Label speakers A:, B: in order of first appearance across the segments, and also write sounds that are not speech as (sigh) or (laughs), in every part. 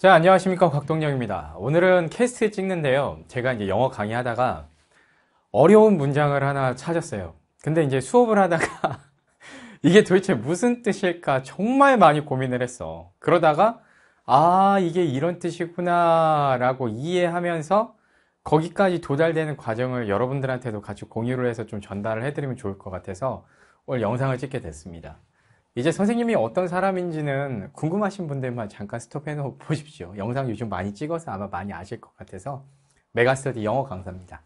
A: 자, 안녕하십니까. 곽동영입니다. 오늘은 캐스트 찍는데요. 제가 이제 영어 강의하다가 어려운 문장을 하나 찾았어요. 근데 이제 수업을 하다가 (laughs) 이게 도대체 무슨 뜻일까 정말 많이 고민을 했어. 그러다가 아, 이게 이런 뜻이구나 라고 이해하면서 거기까지 도달되는 과정을 여러분들한테도 같이 공유를 해서 좀 전달을 해드리면 좋을 것 같아서 오늘 영상을 찍게 됐습니다. 이제 선생님이 어떤 사람인지는 궁금하신 분들만 잠깐 스톱해놓고 (laughs) 보십시오. 영상 요즘 많이 찍어서 아마 많이 아실 것 같아서 메가스터디 영어 강사입니다.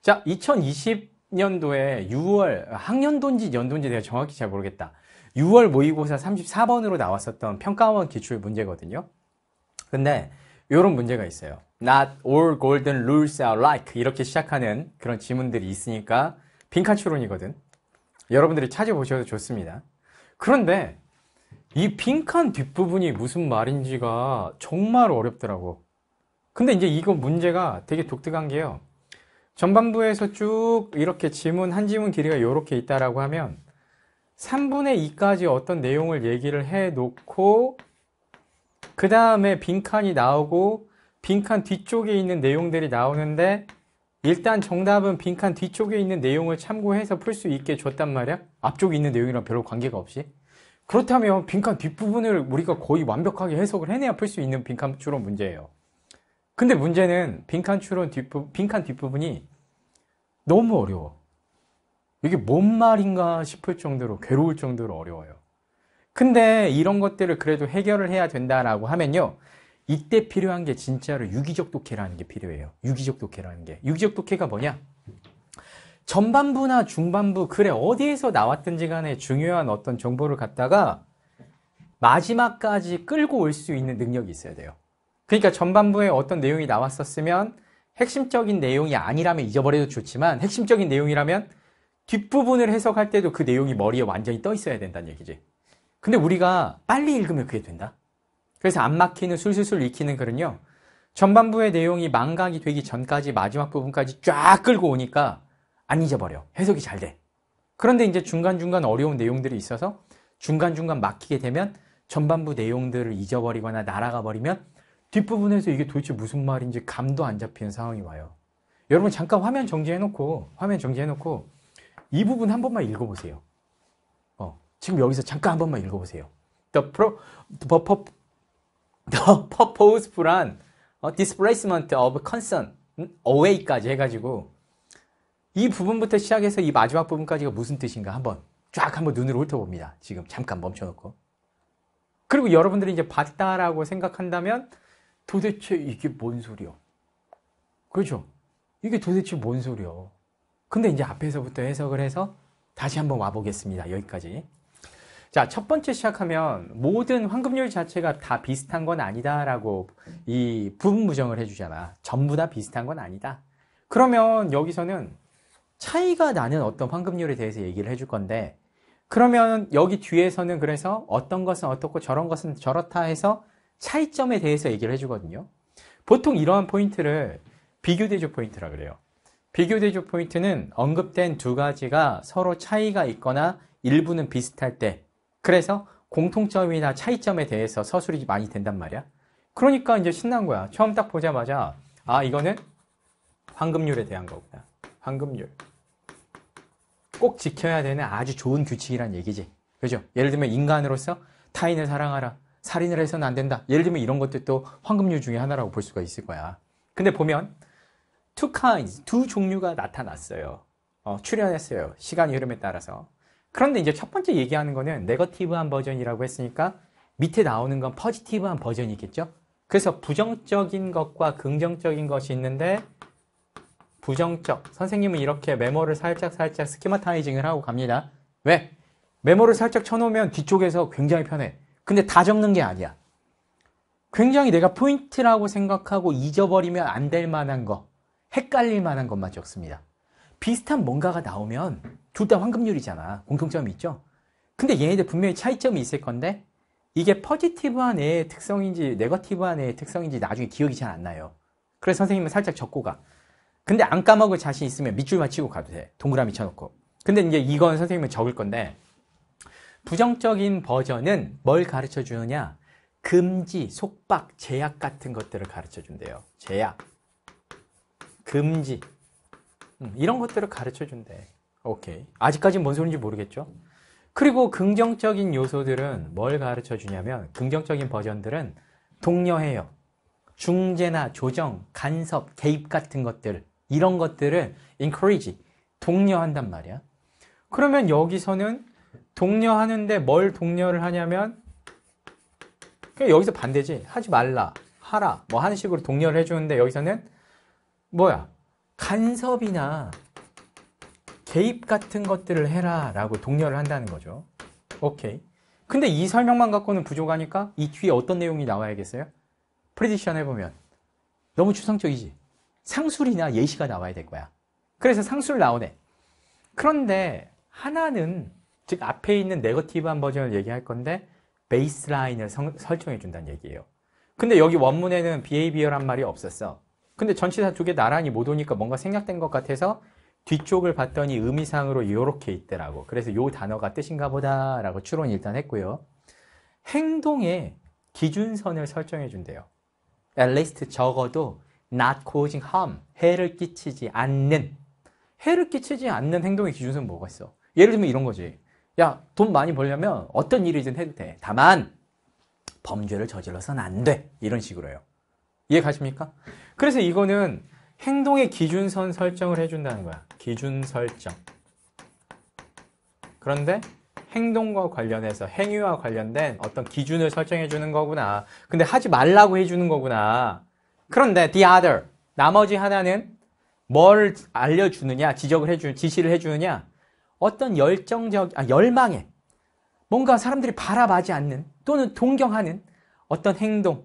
A: 자, 2020년도에 6월, 학년도인지 연도인지 내가 정확히 잘 모르겠다. 6월 모의고사 34번으로 나왔었던 평가원 기출 문제거든요. 근데 이런 문제가 있어요. Not all golden rules are like 이렇게 시작하는 그런 지문들이 있으니까 빈칸 추론이거든. 여러분들이 찾아보셔도 좋습니다. 그런데 이 빈칸 뒷부분이 무슨 말인지가 정말 어렵더라고. 근데 이제 이거 문제가 되게 독특한 게요. 전반부에서 쭉 이렇게 지문, 한 지문 길이가 이렇게 있다라고 하면 3분의 2까지 어떤 내용을 얘기를 해 놓고 그 다음에 빈칸이 나오고 빈칸 뒤쪽에 있는 내용들이 나오는데 일단 정답은 빈칸 뒤쪽에 있는 내용을 참고해서 풀 수 있게 줬단 말이야? 앞쪽에 있는 내용이랑 별로 관계가 없이? 그렇다면 빈칸 뒷부분을 우리가 거의 완벽하게 해석을 해내야 풀 수 있는 빈칸 추론 문제예요. 근데 문제는 빈칸 추론 뒷부, 빈칸 뒷부분이 너무 어려워. 이게 뭔 말인가 싶을 정도로 괴로울 정도로 어려워요. 근데 이런 것들을 그래도 해결을 해야 된다라고 하면요. 이때 필요한 게 진짜로 유기적 독해라는 게 필요해요. 유기적 독해라는 게. 유기적 독해가 뭐냐? 전반부나 중반부, 그래, 어디에서 나왔든지 간에 중요한 어떤 정보를 갖다가 마지막까지 끌고 올 수 있는 능력이 있어야 돼요. 그러니까 전반부에 어떤 내용이 나왔었으면 핵심적인 내용이 아니라면 잊어버려도 좋지만 핵심적인 내용이라면 뒷부분을 해석할 때도 그 내용이 머리에 완전히 떠 있어야 된다는 얘기지. 근데 우리가 빨리 읽으면 그게 된다? 그래서 안 막히는 술술술 익히는 글은요. 전반부의 내용이 망각이 되기 전까지 마지막 부분까지 쫙 끌고 오니까 안 잊어버려. 해석이 잘 돼. 그런데 이제 중간중간 어려운 내용들이 있어서 중간중간 막히게 되면 전반부 내용들을 잊어버리거나 날아가 버리면 뒷부분에서 이게 도대체 무슨 말인지 감도 안 잡히는 상황이 와요. 여러분 잠깐 화면 정지해놓고 화면 정지해놓고 이 부분 한 번만 읽어보세요. 어, 지금 여기서 잠깐 한 번만 읽어보세요. The, pro, the 더 purposeful한 어, displacement of concern, 음, away까지 해가지고 이 부분부터 시작해서 이 마지막 부분까지가 무슨 뜻인가 한번 쫙 한번 눈으로 훑어봅니다. 지금 잠깐 멈춰놓고. 그리고 여러분들이 이제 봤다라고 생각한다면 도대체 이게 뭔 소리요? 그렇죠? 이게 도대체 뭔 소리요? 근데 이제 앞에서부터 해석을 해서 다시 한번 와보겠습니다. 여기까지. 자, 첫 번째 시작하면 모든 환급률 자체가 다 비슷한 건 아니다라고 이 부분 무정을 해주잖아. 전부 다 비슷한 건 아니다. 그러면 여기서는 차이가 나는 어떤 환급률에 대해서 얘기를 해줄 건데 그러면 여기 뒤에서는 그래서 어떤 것은 어떻고 저런 것은 저렇다 해서 차이점에 대해서 얘기를 해주거든요. 보통 이러한 포인트를 비교대조 포인트라 그래요. 비교대조 포인트는 언급된 두 가지가 서로 차이가 있거나 일부는 비슷할 때 그래서 공통점이나 차이점에 대해서 서술이 많이 된단 말이야. 그러니까 이제 신난 거야. 처음 딱 보자마자 아 이거는 황금률에 대한 거구나. 황금률. 꼭 지켜야 되는 아주 좋은 규칙이란 얘기지. 그죠? 예를 들면 인간으로서 타인을 사랑하라. 살인을 해서는 안 된다. 예를 들면 이런 것도 또 황금률 중에 하나라고 볼 수가 있을 거야. 근데 보면 two kinds, 두 종류가 나타났어요. 어, 출현했어요. 시간 흐름에 따라서. 그런데 이제 첫 번째 얘기하는 거는 네거티브한 버전이라고 했으니까 밑에 나오는 건 퍼지티브한 버전이겠죠. 그래서 부정적인 것과 긍정적인 것이 있는데 부정적. 선생님은 이렇게 메모를 살짝살짝 스키마타이징을 하고 갑니다. 왜? 메모를 살짝 쳐놓으면 뒤쪽에서 굉장히 편해. 근데 다 적는 게 아니야. 굉장히 내가 포인트라고 생각하고 잊어버리면 안 될 만한 거, 헷갈릴 만한 것만 적습니다. 비슷한 뭔가가 나오면 둘 다환금률이잖아 공통점이 있죠. 근데 얘네들 분명히 차이점이 있을 건데 이게 퍼지티브한 애의 특성인지 네거티브한 애의 특성인지 나중에 기억이 잘 안 나요. 그래서 선생님은 살짝 적고 가. 근데 안 까먹을 자신 있으면 밑줄 맞히고 가도 돼. 동그라미 쳐놓고. 근데 이제 이건 선생님은 적을 건데 부정적인 버전은 뭘 가르쳐 주느냐? 금지, 속박, 제약 같은 것들을 가르쳐 준대요. 제약, 금지, 음, 이런 것들을 가르쳐 준대. 오케이. 아직까지 뭔 소리인지 모르겠죠? 그리고 긍정적인 요소들은 뭘 가르쳐 주냐면 긍정적인 버전들은 독려해요. 중재나 조정, 간섭, 개입 같은 것들 이런 것들을 encourage, 독려한단 말이야. 그러면 여기서는 독려하는데 뭘 독려를 하냐면 여기서 반대지. 하지 말라, 하라 뭐 하는 식으로 독려를 해주는데 여기서는 뭐야? 간섭이나 개입 같은 것들을 해라 라고 독려를 한다는 거죠. 오케이. 근데 이 설명만 갖고는 부족하니까 이 뒤에 어떤 내용이 나와야겠어요? 프레디션 해보면 너무 추상적이지. 상술이나 예시가 나와야 될 거야. 그래서 상술 나오네. 그런데 하나는 즉 앞에 있는 네거티브한 버전을 얘기할 건데 베이스라인을 설정해 준다는 얘기예요. 근데 여기 원문에는 비헤이비어란 말이 없었어. 근데 전치사 두 개 나란히 못 오니까 뭔가 생략된 것 같아서 뒤쪽을 봤더니 의미상으로 이렇게 있더라고. 그래서 요 단어가 뜻인가 보다라고 추론 일단 했고요. 행동에 기준선을 설정해 준대요. At least 적어도 not causing harm, 해를 끼치지 않는 해를 끼치지 않는 행동의 기준선 뭐가 있어? 예를 들면 이런 거지. 야, 돈 많이 벌려면 어떤 일이든 해도 돼. 다만 범죄를 저질러선 안 돼. 이런 식으로요. 이해 가십니까? 그래서 이거는 행동의 기준선 설정을 해준다는 거야. 기준 설정. 그런데 행동과 관련해서 행위와 관련된 어떤 기준을 설정해 주는 거구나. 근데 하지 말라고 해 주는 거구나. 그런데 the other 나머지 하나는 뭘 알려주느냐, 지적을 해주, 지시를 해주느냐, 어떤 열정적, 아, 열망에 뭔가 사람들이 바라봐지 않는 또는 동경하는 어떤 행동,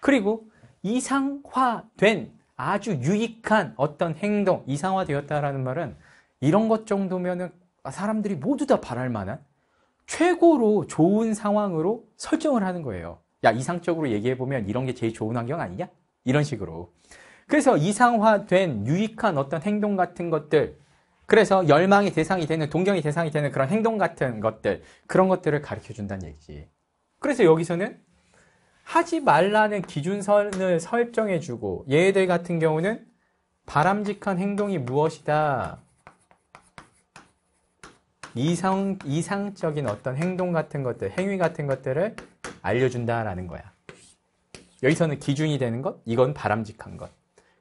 A: 그리고 이상화된 아주 유익한 어떤 행동, 이상화되었다라는 말은 이런 것 정도면은 사람들이 모두 다 바랄 만한 최고로 좋은 상황으로 설정을 하는 거예요. 야, 이상적으로 얘기해보면 이런 게 제일 좋은 환경 아니냐? 이런 식으로. 그래서 이상화된 유익한 어떤 행동 같은 것들, 그래서 열망의 대상이 되는, 동경의 대상이 되는 그런 행동 같은 것들, 그런 것들을 가르쳐 준다는 얘기지. 그래서 여기서는 하지 말라는 기준선을 설정해주고 얘들 같은 경우는 바람직한 행동이 무엇이다. 이상, 이상적인 어떤 행동 같은 것들, 행위 같은 것들을 알려준다라는 거야. 여기서는 기준이 되는 것, 이건 바람직한 것.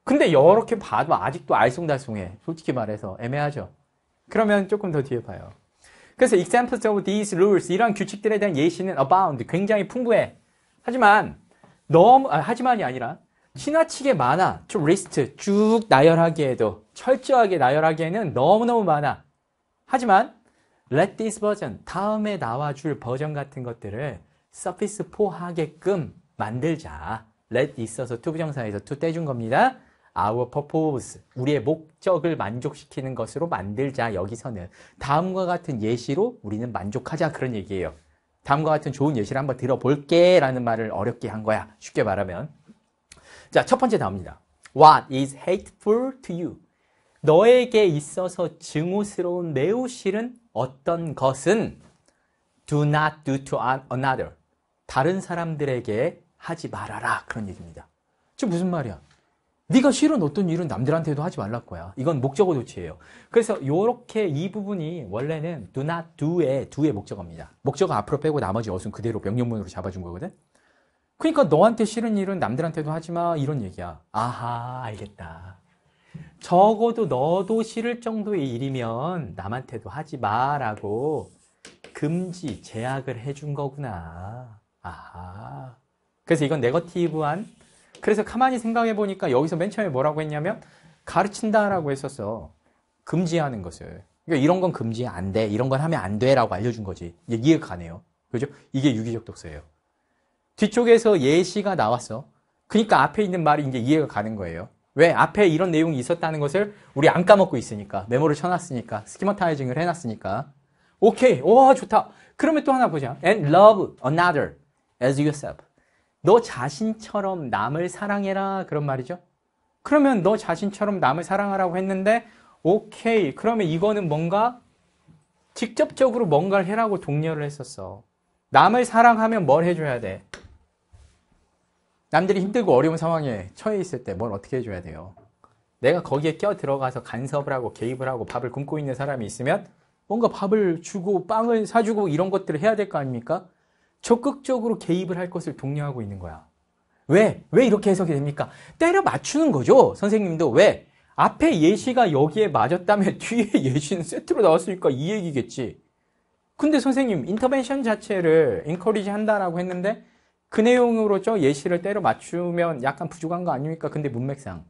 A: 근데 이렇게 봐도 아직도 알쏭달쏭해. 솔직히 말해서 애매하죠. 그러면 조금 더 뒤에 봐요. 그래서 examples of these rules, 이런 규칙들에 대한 예시는 abound, 굉장히 풍부해. 하지만 너무 아, 하지만이 아니라 지나치게 많아. 좀 리스트 쭉 나열하기에도 철저하게 나열하기에는 너무너무 많아. 하지만 let this 버전 다음에 나와줄 버전 같은 것들을 서피스 4 하게끔 만들자. let 있어서 to 부정사에서 to 떼준 겁니다. our purpose 우리의 목적을 만족시키는 것으로 만들자 여기서는 다음과 같은 예시로 우리는 만족하자 그런 얘기예요. 다음과 같은 좋은 예시를 한번 들어볼게 라는 말을 어렵게 한 거야. 쉽게 말하면. 자, 첫 번째 나옵니다. What is hateful to you? 너에게 있어서 증오스러운 매우 싫은 어떤 것은 do not do to another. 다른 사람들에게 하지 말아라. 그런 얘기입니다. 저 무슨 말이야? 네가 싫은 어떤 일은 남들한테도 하지 말랄 거야. 이건 목적어 조치예요. 그래서 요렇게 이 부분이 원래는 do not do의 do의 목적어입니다. 목적어 앞으로 빼고 나머지 어순 그대로 명령문으로 잡아준 거거든. 그러니까 너한테 싫은 일은 남들한테도 하지 마 이런 얘기야. 아하 알겠다. 적어도 너도 싫을 정도의 일이면 남한테도 하지 마라고 금지 제약을 해준 거구나. 아하. 그래서 이건 네거티브한 그래서 가만히 생각해 보니까 여기서 맨 처음에 뭐라고 했냐면 가르친다라고 했었어. 금지하는 것을. 그러니까 이런 건 금지 안 돼. 이런 건 하면 안 돼라고 알려준 거지. 이제 이해가 가네요. 그죠? 이게 유기적 독서예요. 뒤쪽에서 예시가 나왔어. 그러니까 앞에 있는 말이 이제 이해가 가는 거예요. 왜 앞에 이런 내용이 있었다는 것을 우리 안 까먹고 있으니까 메모를 쳐놨으니까 스키마타이징을 해놨으니까 오케이 와 좋다 그러면 또 하나 보자 and love another as yourself 너 자신처럼 남을 사랑해라 그런 말이죠. 그러면 너 자신처럼 남을 사랑하라고 했는데 오케이 그러면 이거는 뭔가 직접적으로 뭔가를 해라고 독려를 했었어. 남을 사랑하면 뭘 해줘야 돼? 남들이 힘들고 어려운 상황에 처해 있을 때 뭘 어떻게 해줘야 돼요? 내가 거기에 껴 들어가서 간섭을 하고 개입을 하고 밥을 굶고 있는 사람이 있으면 뭔가 밥을 주고 빵을 사주고 이런 것들을 해야 될 거 아닙니까? 적극적으로 개입을 할 것을 독려하고 있는 거야. 왜? 왜 이렇게 해석이 됩니까? 때려 맞추는 거죠. 선생님도 왜? 앞에 예시가 여기에 맞았다면 (laughs) 뒤에 예시는 세트로 나왔으니까 이 얘기겠지. 근데 선생님 인터벤션 자체를 인커리지 한다라고 했는데 그 내용으로 저 예시를 때려 맞추면 약간 부족한 거 아닙니까? 근데 문맥상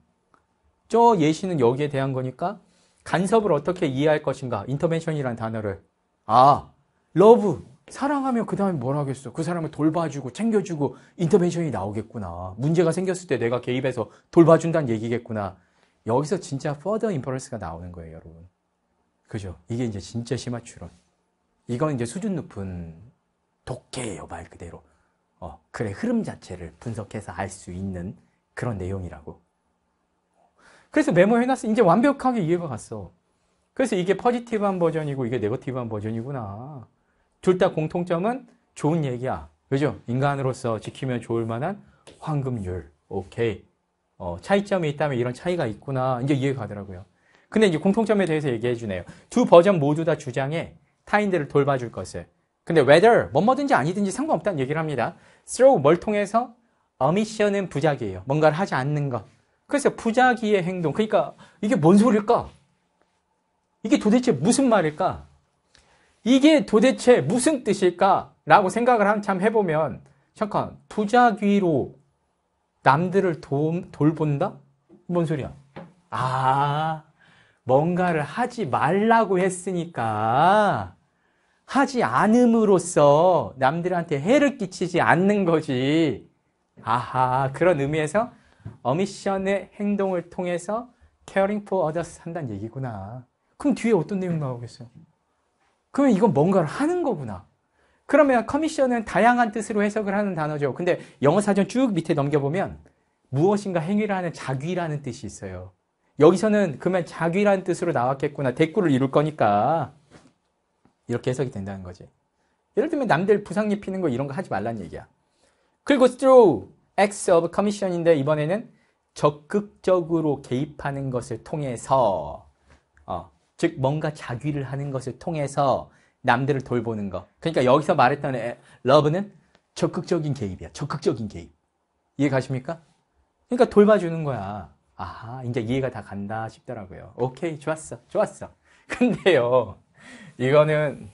A: 저 예시는 여기에 대한 거니까 간섭을 어떻게 이해할 것인가? 인터벤션이라는 단어를 아 러브 사랑하면 그 다음에 뭘 하겠어? 그 사람을 돌봐주고 챙겨주고 인터벤션이 나오겠구나. 문제가 생겼을 때 내가 개입해서 돌봐준다는 얘기겠구나. 여기서 진짜 further inference가 나오는 거예요, 여러분. 그죠? 이게 이제 진짜 심화 추론. 이건 이제 수준 높은 독해예요, 말 그대로. 어, 글의 흐름 자체를 분석해서 알 수 있는 그런 내용이라고. 그래서 메모해놨어. 이제 완벽하게 이해가 갔어. 그래서 이게 퍼지티브한 버전이고 이게 네거티브한 버전이구나. 둘다 공통점은 좋은 얘기야. 그죠? 인간으로서 지키면 좋을 만한 황금률. 오케이. 어, 차이점이 있다면 이런 차이가 있구나. 이제 이해가 가더라고요. 근데 이제 공통점에 대해서 얘기해 주네요. 두 버전 모두 다 주장해 타인들을 돌봐줄 것을. 근데 whether, 뭐뭐든지 아니든지 상관없다는 얘기를 합니다. t h r o u 뭘 통해서? 어미 i s 은 부작이에요. 뭔가를 하지 않는 것. 그래서 부작위의 행동. 그러니까 이게 뭔 소릴까? 이게 도대체 무슨 말일까? 이게 도대체 무슨 뜻일까라고 생각을 한참 해보면 잠깐 부자귀로 남들을 도, 돌본다? 뭔 소리야? 아 뭔가를 하지 말라고 했으니까 하지 않음으로써 남들한테 해를 끼치지 않는 거지. 아하 그런 의미에서 어미션의 행동을 통해서 caring for others 한다는 얘기구나. 그럼 뒤에 어떤 내용 나오겠어요? 그러면 이건 뭔가를 하는 거구나. 그러면 커미션은 다양한 뜻으로 해석을 하는 단어죠. 근데 영어 사전 쭉 밑에 넘겨보면 무엇인가 행위를 하는 자귀라는 뜻이 있어요. 여기서는 그러면 자귀라는 뜻으로 나왔겠구나. 대꾸를 이룰 거니까. 이렇게 해석이 된다는 거지. 예를 들면 남들 부상 리피는거 이런 거 하지 말란 얘기야. 그리고 through acts of commission인데 이번에는 적극적으로 개입하는 것을 통해서 즉 뭔가 자기를 하는 것을 통해서 남들을 돌보는 것. 그러니까 여기서 말했던 애, 러브는 적극적인 개입이야. 적극적인 개입. 이해 가십니까? 그러니까 돌봐주는 거야. 아, 이제 이해가 다 간다 싶더라고요. 오케이, 좋았어, 좋았어. (laughs) 근데요, 이거는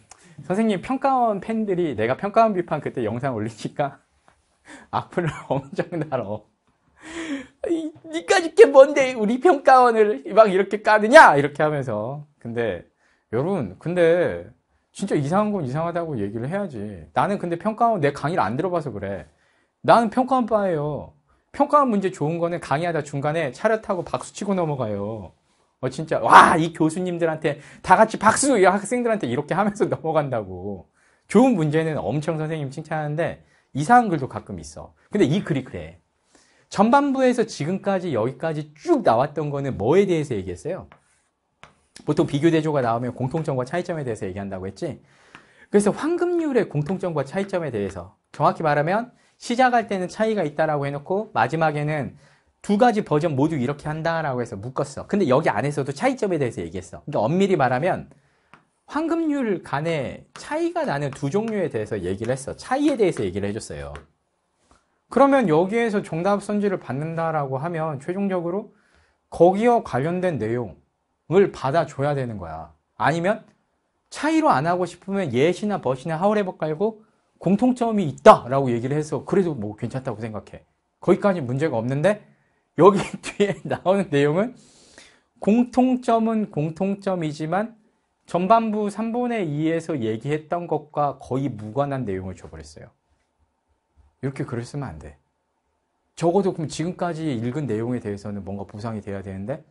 A: 선생님 평가원 팬들이 내가 평가원 비판 그때 영상 올리니까 (laughs) 악플을 (laughs) 엄청 달어. 니까 이게 뭔데 우리 평가원을 막 이렇게 까느냐 이렇게 하면서 근데 여러분 근데 진짜 이상한 건 이상하다고 얘기를 해야지 나는 근데 평가원 내 강의를 안 들어봐서 그래 나는 평가원 빠예요 평가원 문제 좋은 거는 강의하다 중간에 차렷하고 박수치고 넘어가요 어 진짜 와 이 교수님들한테 다 같이 박수 이 학생들한테 이렇게 하면서 (laughs) 넘어간다고 좋은 문제는 엄청 선생님 칭찬하는데 이상한 글도 가끔 있어 근데 이 글이 그래 전반부에서 지금까지 여기까지 쭉 나왔던 거는 뭐에 대해서 얘기했어요? 보통 비교대조가 나오면 공통점과 차이점에 대해서 얘기한다고 했지. 그래서 환금률의 공통점과 차이점에 대해서 정확히 말하면 시작할 때는 차이가 있다라고 해놓고 마지막에는 두 가지 버전 모두 이렇게 한다라고 해서 묶었어. 근데 여기 안에서도 차이점에 대해서 얘기했어. 그러니까 엄밀히 말하면 환금률 간에 차이가 나는 두 종류에 대해서 얘기를 했어. 차이에 대해서 얘기를 해줬어요. 그러면 여기에서 정답 선지를 받는다라고 하면 최종적으로 거기와 관련된 내용을 받아줘야 되는 거야. 아니면 차이로 안 하고 싶으면 예시나 벗이나 하울레버 깔고 공통점이 있다라고 얘기를 해서 그래도 뭐 괜찮다고 생각해. 거기까지 문제가 없는데 여기 (laughs) 뒤에 나오는 내용은 공통점은 공통점이지만 전반부 3분의 2에서 얘기했던 것과 거의 무관한 내용을 줘버렸어요. 이렇게 글을 쓰면 안 돼. 적어도 그럼 지금까지 읽은 내용에 대해서는 뭔가 보상이 돼야 되는데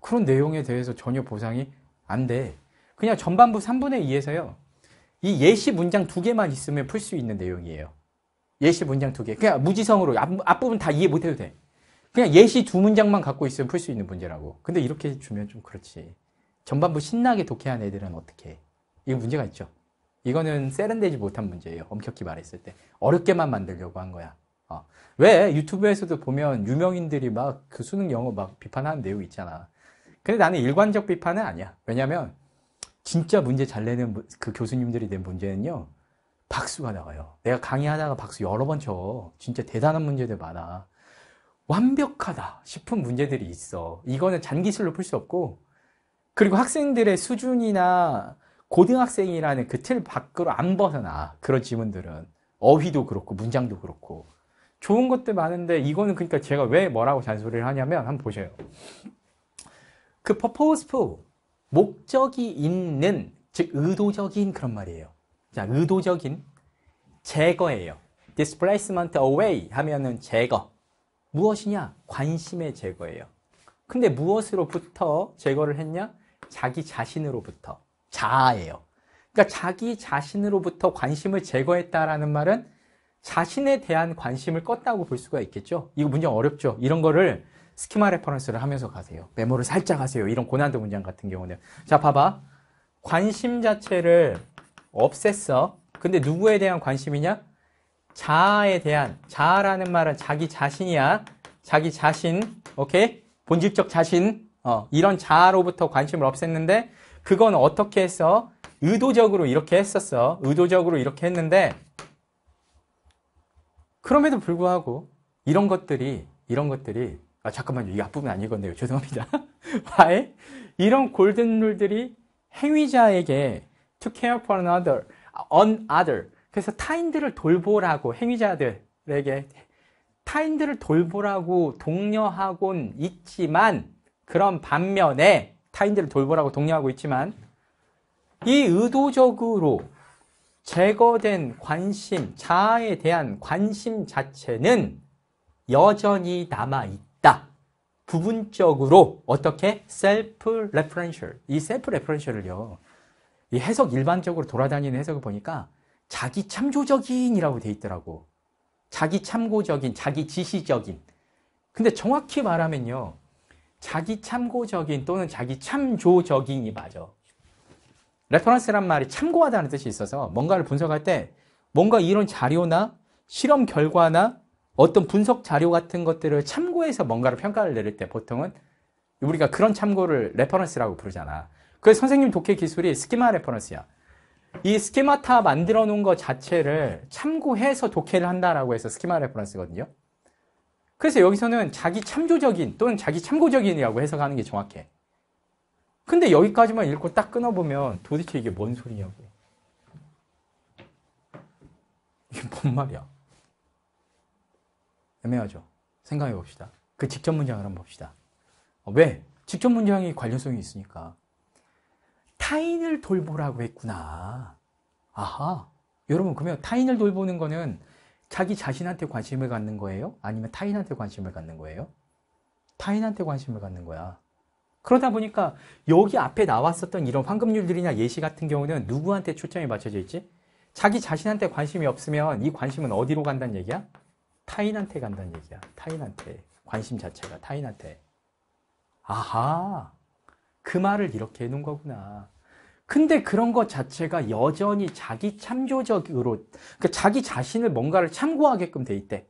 A: 그런 내용에 대해서 전혀 보상이 안 돼. 그냥 전반부 3분의 2에서요. 이 예시 문장 두 개만 있으면 풀 수 있는 내용이에요. 예시 문장 두 개. 그냥 무지성으로 앞, 앞부분 다 이해 못 해도 돼. 그냥 예시 두 문장만 갖고 있으면 풀 수 있는 문제라고. 근데 이렇게 주면 좀 그렇지. 전반부 신나게 독해한 애들은 어떻게 해? 이거 문제가 있죠. 이거는 세련되지 못한 문제예요. 엄격히 말했을 때. 어렵게만 만들려고 한 거야. 어. 왜 유튜브에서도 보면 유명인들이 막 그 수능 영어 막 비판하는 내용 있잖아. 근데 나는 일관적 비판은 아니야. 왜냐면 진짜 문제 잘 내는 그 교수님들이 낸 문제는요. 박수가 나와요. 내가 강의하다가 박수 여러 번 쳐. 진짜 대단한 문제들 많아. 완벽하다 싶은 문제들이 있어. 이거는 잔기술로 풀 수 없고 그리고 학생들의 수준이나 고등학생이라는 그 틀 밖으로 안 벗어나. 그런 지문들은. 어휘도 그렇고, 문장도 그렇고. 좋은 것도 많은데, 이거는 그러니까 제가 왜 뭐라고 잔소리를 하냐면, 한번 보세요. 그 purposeful, 목적이 있는, 즉, 의도적인 그런 말이에요. 자, 의도적인 제거예요. displacement away 하면은 제거. 무엇이냐? 관심의 제거예요. 근데 무엇으로부터 제거를 했냐? 자기 자신으로부터. 자아예요. 그러니까 자기 자신으로부터 관심을 제거했다라는 말은 자신에 대한 관심을 껐다고 볼 수가 있겠죠. 이거 문장 어렵죠. 이런 거를 스키마 레퍼런스를 하면서 가세요. 메모를 살짝 하세요. 이런 고난도 문장 같은 경우는. 자, 봐봐. 관심 자체를 없앴어. 근데 누구에 대한 관심이냐? 자아에 대한, 자아라는 말은 자기 자신이야. 자기 자신, 오케이? 본질적 자신, 어, 이런 자아로부터 관심을 없앴는데 그건 어떻게 해서 의도적으로 이렇게 했었어. 의도적으로 이렇게 했는데 그럼에도 불구하고 이런 것들이 이런 것들이 아 잠깐만요. 이 앞부분 아니건데요. 죄송합니다. 와의 (laughs) 이런 골든 룰들이 행위자에게 to care for another, on other. 그래서 타인들을 돌보라고 행위자들에게 타인들을 돌보라고 독려하곤 있지만 그런 반면에 타인들을 돌보라고 독려하고 있지만 이 의도적으로 제거된 관심, 자아에 대한 관심 자체는 여전히 남아있다. 부분적으로 어떻게? 셀프 레퍼런셜. 이 셀프 레퍼런셜을요. 이 해석 일반적으로 돌아다니는 해석을 보니까 자기 참조적인이라고 돼 있더라고. 자기 참고적인, 자기 지시적인. 근데 정확히 말하면요. 자기 참고적인 또는 자기 참조적인이 맞아. 레퍼런스란 말이 참고하다는 뜻이 있어서 뭔가를 분석할 때 뭔가 이런 자료나 실험 결과나 어떤 분석 자료 같은 것들을 참고해서 뭔가를 평가를 내릴 때 보통은 우리가 그런 참고를 레퍼런스라고 부르잖아. 그 선생님 독해 기술이 스키마 레퍼런스야. 이 스키마타 만들어 놓은 것 자체를 참고해서 독해를 한다라고 해서 스키마 레퍼런스거든요. 그래서 여기서는 자기 참조적인 또는 자기 참고적인이라고 해석하는 게 정확해. 근데 여기까지만 읽고 딱 끊어보면 도대체 이게 뭔 소리냐고. 이게 뭔 말이야. 애매하죠. 생각해 봅시다. 그 직접 문장을 한번 봅시다. 어, 왜? 직접 문장이 관련성이 있으니까. 타인을 돌보라고 했구나. 아하. 여러분, 그러면 타인을 돌보는 거는 자기 자신한테 관심을 갖는 거예요? 아니면 타인한테 관심을 갖는 거예요? 타인한테 관심을 갖는 거야. 그러다 보니까 여기 앞에 나왔었던 이런 황금률들이나 예시 같은 경우는 누구한테 초점이 맞춰져 있지? 자기 자신한테 관심이 없으면 이 관심은 어디로 간다는 얘기야? 타인한테 간다는 얘기야. 타인한테. 관심 자체가 타인한테. 아하. 그 말을 이렇게 해놓은 거구나. 근데 그런 것 자체가 여전히 자기 참조적으로 그러니까 자기 자신을 뭔가를 참고하게끔 돼 있대.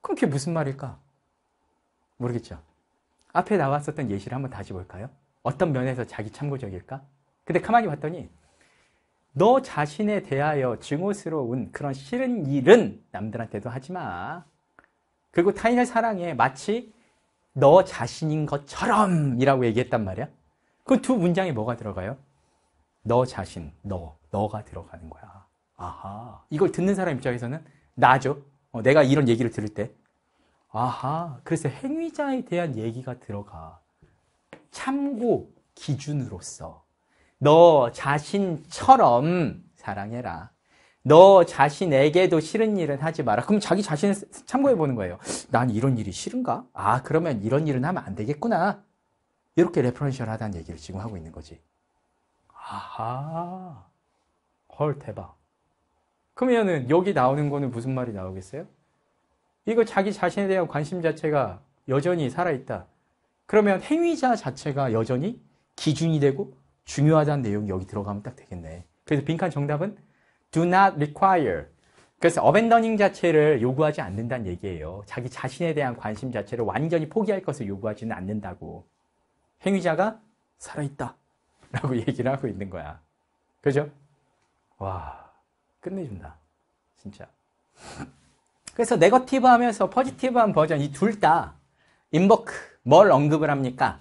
A: 그럼 그게 무슨 말일까? 모르겠죠. 앞에 나왔었던 예시를 한번 다시 볼까요? 어떤 면에서 자기 참고적일까? 근데 가만히 봤더니 너 자신에 대하여 증오스러운 그런 싫은 일은 남들한테도 하지 마. 그리고 타인을 사랑해 마치 너 자신인 것처럼이라고 얘기했단 말이야. 그 두 문장에 뭐가 들어가요? 너 자신, 너, 너가 들어가는 거야. 아하. 이걸 듣는 사람 입장에서는 나죠. 어, 내가 이런 얘기를 들을 때. 아하. 그래서 행위자에 대한 얘기가 들어가. 참고 기준으로서 너 자신처럼 사랑해라. 너 자신에게도 싫은 일은 하지 마라. 그럼 자기 자신을 참고해 보는 거예요. 난 이런 일이 싫은가? 아, 그러면 이런 일은 하면 안 되겠구나. 이렇게 레퍼런셜 하다는 얘기를 지금 하고 있는 거지. 아하. 헐, 대박. 그러면은 여기 나오는 거는 무슨 말이 나오겠어요? 이거 자기 자신에 대한 관심 자체가 여전히 살아있다. 그러면 행위자 자체가 여전히 기준이 되고 중요하다는 내용이 여기 들어가면 딱 되겠네. 그래서 빈칸 정답은 do not require. 그래서 어벤더닝 자체를 요구하지 않는다는 얘기예요. 자기 자신에 대한 관심 자체를 완전히 포기할 것을 요구하지는 않는다고. 행위자가 살아있다. (laughs) 라고 얘기를 하고 있는 거야. 그죠? 와, 끝내준다. 진짜. 그래서 네거티브 하면서 포지티브한 버전 이 둘 다 인버크 뭘 언급을 합니까?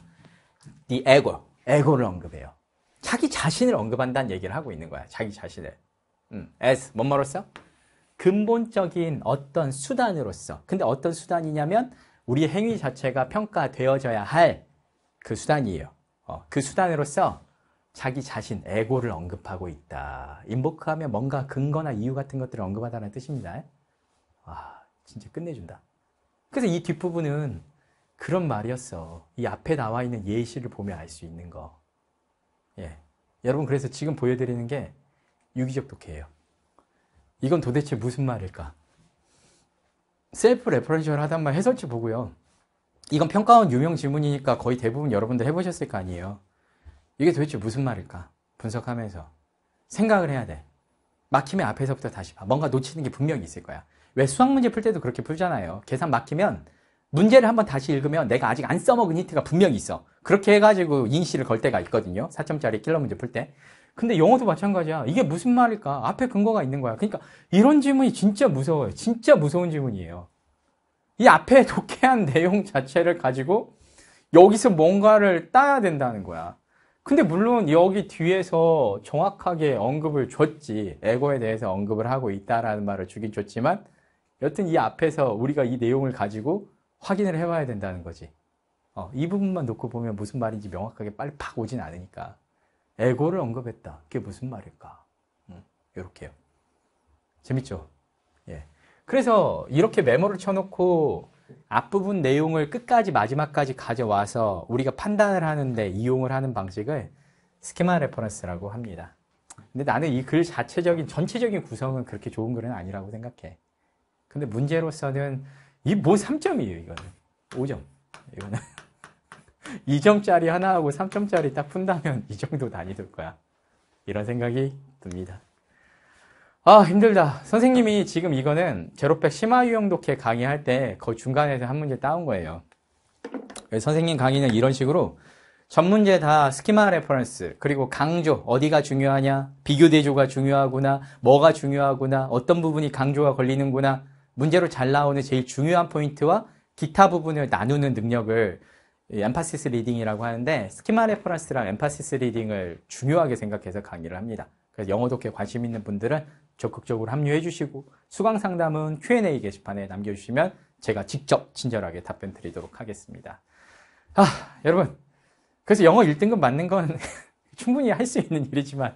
A: 이 에고, 에고를 언급해요. 자기 자신을 언급한다는 얘기를 하고 있는 거야. 자기 자신을. 음, as 뭔말로써 근본적인 어떤 수단으로서. 근데 어떤 수단이냐면 우리 행위 자체가 평가되어져야 할 그 수단이에요. 어, 그 수단으로서 자기 자신, 에고를 언급하고 있다. 인보크하면 뭔가 근거나 이유 같은 것들을 언급하다는 뜻입니다. 아, 진짜 끝내준다. 그래서 이 뒷부분은 그런 말이었어. 이 앞에 나와 있는 예시를 보면 알 수 있는 거. 예. 여러분, 그래서 지금 보여드리는 게 유기적 독해예요. 이건 도대체 무슨 말일까? 셀프 레퍼런셜 하단 말 해설치 보고요. 이건 평가원 유명 질문이니까 거의 대부분 여러분들 해보셨을 거 아니에요. 이게 도대체 무슨 말일까? 분석하면서 생각을 해야 돼. 막히면 앞에서부터 다시 봐. 뭔가 놓치는 게 분명히 있을 거야. 왜 수학 문제 풀 때도 그렇게 풀잖아요. 계산 막히면 문제를 한번 다시 읽으면 내가 아직 안 써먹은 히트가 분명히 있어. 그렇게 해가지고 인시를 걸 때가 있거든요. 4점짜리 킬러 문제 풀 때. 근데 영어도 마찬가지야. 이게 무슨 말일까? 앞에 근거가 있는 거야. 그러니까 이런 질문이 진짜 무서워요. 진짜 무서운 질문이에요. 이 앞에 독해한 내용 자체를 가지고 여기서 뭔가를 따야 된다는 거야. 근데 물론 여기 뒤에서 정확하게 언급을 줬지 에고에 대해서 언급을 하고 있다라는 말을 주긴 줬지만 여튼 이 앞에서 우리가 이 내용을 가지고 확인을 해봐야 된다는 거지 어, 이 부분만 놓고 보면 무슨 말인지 명확하게 빨리 팍 오진 않으니까 에고를 언급했다 그게 무슨 말일까 이렇게요 음, 재밌죠 예. 그래서 이렇게 메모를 쳐놓고 앞부분 내용을 끝까지 마지막까지 가져와서 우리가 판단을 하는데 이용을 하는 방식을 스케마 레퍼런스라고 합니다. 근데 나는 이 글 자체적인 전체적인 구성은 그렇게 좋은 글은 아니라고 생각해. 근데 문제로서는 이 뭐 3점이에요, 이거는. 5점. 이거는 2점짜리 (laughs) 하나하고 3점짜리 딱 푼다면 이 정도 단위 을 거야. 이런 생각이 듭니다. 아 힘들다 선생님이 지금 이거는 제로백 심화 유형 독해 강의할 때 그 중간에서 한 문제 따온 거예요 선생님 강의는 이런 식으로 전 문제 다 스키마 레퍼런스 그리고 강조 어디가 중요하냐 비교 대조가 중요하구나 뭐가 중요하구나 어떤 부분이 강조가 걸리는구나 문제로 잘 나오는 제일 중요한 포인트와 기타 부분을 나누는 능력을 엠파시스 리딩이라고 하는데 스키마 레퍼런스랑 엠파시스 리딩을 중요하게 생각해서 강의를 합니다. 그래서 영어 독해 관심 있는 분들은 적극적으로 합류해 주시고 수강 상담은 Q&A 게시판에 남겨주시면 제가 직접 친절하게 답변 드리도록 하겠습니다. 아, 여러분. 그래서 영어 1등급 맞는 건 (laughs) 충분히 할 수 있는 일이지만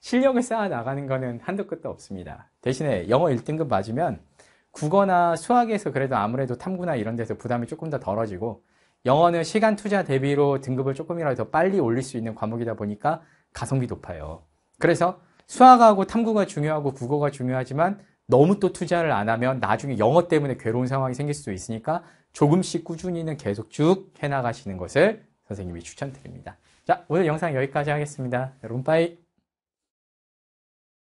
A: 실력을 쌓아 나가는 거는 한도 끝도 없습니다. 대신에 영어 1등급 맞으면 국어나 수학에서 그래도 아무래도 탐구나 이런 데서 부담이 조금 더 덜어지고 영어는 시간 투자 대비로 등급을 조금이라도 더 빨리 올릴 수 있는 과목이다 보니까 가성비 높아요. 그래서 수학하고 탐구가 중요하고 국어가 중요하지만 너무 또 투자를 안 하면 나중에 영어 때문에 괴로운 상황이 생길 수도 있으니까 조금씩 꾸준히는 계속 쭉 해나가시는 것을 선생님이 추천드립니다. 자, 오늘 영상 여기까지 하겠습니다. 여러분, 빠이!